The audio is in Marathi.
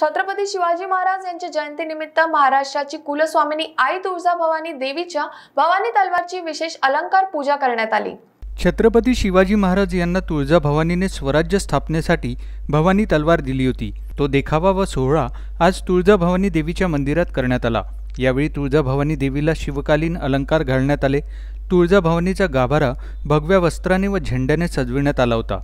छत्रपती शिवाजी महाराज यांच्या जयंतीनिमित्त महाराष्ट्राची कुलस्वामिनी आई तुळजाभवानी देवीच्या भवानी तलवारची विशेष अलंकार पूजा करण्यात आली छत्रपती शिवाजी महाराज यांना तुळजाभवानीने स्वराज्य स्थापनेसाठी भवानी तलवार दिली होती तो देखावा व सोहळा आज तुळजाभवानी देवीच्या मंदिरात करण्यात आला यावेळी तुळजाभवानी देवीला शिवकालीन अलंकार घालण्यात आले तुळजाभवानीचा गाभारा भगव्या वस्त्राने व झेंड्याने सजविण्यात आला होता